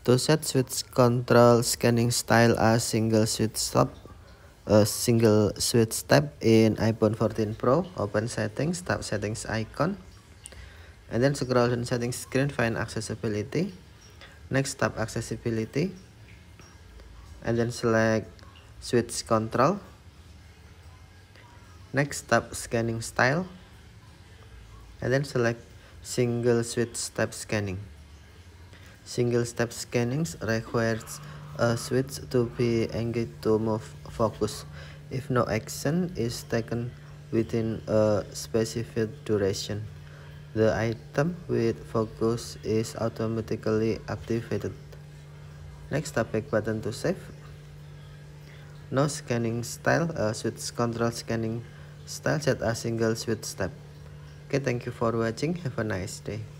To set switch control scanning style as single switch stop a single switch step in iPhone 14 Pro, open settings, tap settings icon, and then scroll down settings screen, find accessibility, next tap accessibility, and then select switch control, next tap scanning style, and then select single switch step scanning. Single step scanning requires a switch to be engaged to move focus. If no action is taken within a specific duration, the item with focus is automatically activated. Next topic button to save. No scanning style, a switch control scanning style set a single switch step. Okay, thank you for watching. Have a nice day.